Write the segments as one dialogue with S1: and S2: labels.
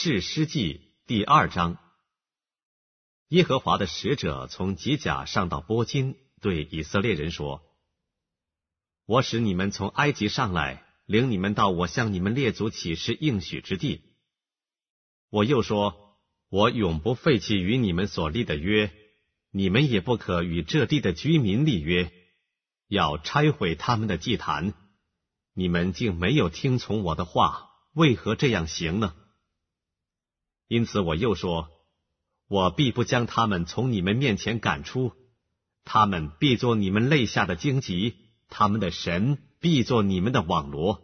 S1: 致诗记第二章，耶和华的使者从吉甲上到波津，对以色列人说：“我使你们从埃及上来，领你们到我向你们列祖起誓应许之地。我又说，我永不废弃与你们所立的约，你们也不可与这地的居民立约，要拆毁他们的祭坛。你们竟没有听从我的话，为何这样行呢？”因此，我又说，我必不将他们从你们面前赶出，他们必作你们肋下的荆棘，他们的神必作你们的网罗。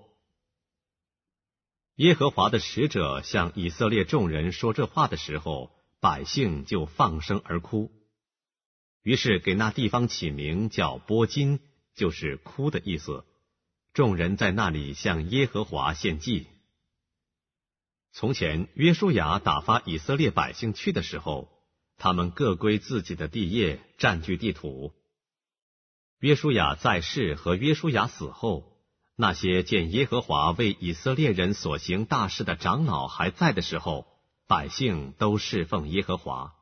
S1: 耶和华的使者向以色列众人说这话的时候，百姓就放声而哭，于是给那地方起名叫波金，就是哭的意思。众人在那里向耶和华献祭。从前，约书亚打发以色列百姓去的时候，他们各归自己的地业，占据地土。约书亚在世和约书亚死后，那些见耶和华为以色列人所行大事的长老还在的时候，百姓都侍奉耶和华。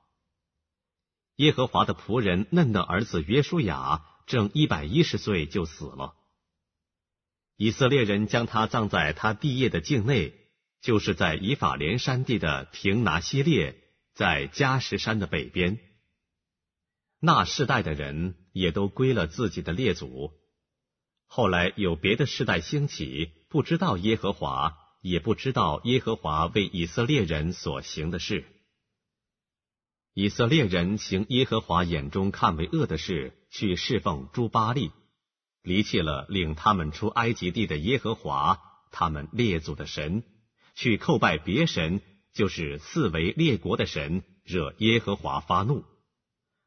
S1: 耶和华的仆人嫩的儿子约书亚正一百一十岁就死了。以色列人将他葬在他地业的境内。就是在以法莲山地的平拿西列，在加什山的北边，那世代的人也都归了自己的列祖。后来有别的世代兴起，不知道耶和华，也不知道耶和华为以色列人所行的事。以色列人行耶和华眼中看为恶的事，去侍奉朱巴利，离弃了领他们出埃及地的耶和华，他们列祖的神。去叩拜别神，就是四维列国的神，惹耶和华发怒，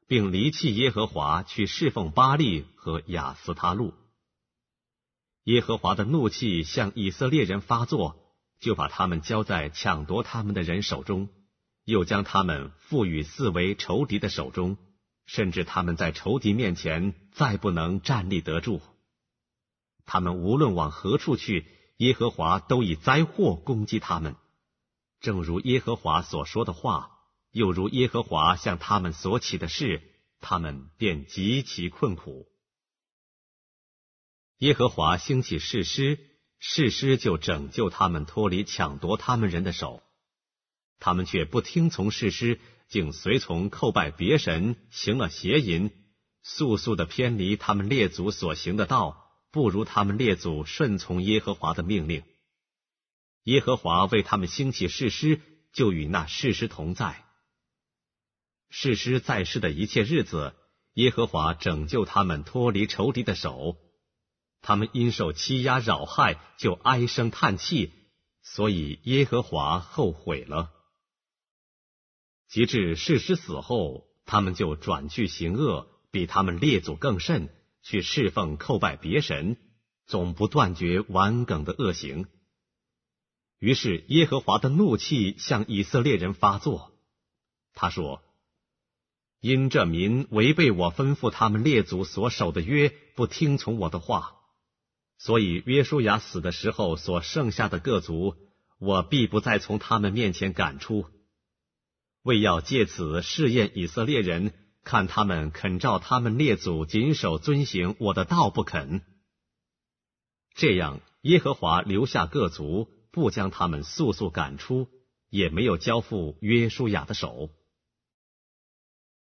S1: 并离弃耶和华去侍奉巴利和亚斯他路。耶和华的怒气向以色列人发作，就把他们交在抢夺他们的人手中，又将他们赋予四维仇敌的手中，甚至他们在仇敌面前再不能站立得住。他们无论往何处去。耶和华都以灾祸攻击他们，正如耶和华所说的话，又如耶和华向他们所起的事，他们便极其困苦。耶和华兴起誓师，誓师就拯救他们脱离抢夺他们人的手，他们却不听从誓师，竟随从叩拜别神，行了邪淫，速速的偏离他们列祖所行的道。不如他们列祖顺从耶和华的命令。耶和华为他们兴起誓师，就与那誓师同在。誓师在世的一切日子，耶和华拯救他们脱离仇敌的手。他们因受欺压扰害，就唉声叹气，所以耶和华后悔了。及至士师死后，他们就转去行恶，比他们列祖更甚。去侍奉、叩拜别神，总不断绝顽梗的恶行。于是耶和华的怒气向以色列人发作。他说：“因这民违背我吩咐他们列祖所守的约，不听从我的话，所以约书亚死的时候所剩下的各族，我必不再从他们面前赶出，为要借此试验以色列人。”看他们肯照他们列祖谨守遵行我的道不肯，这样耶和华留下各族，不将他们速速赶出，也没有交付约书亚的手。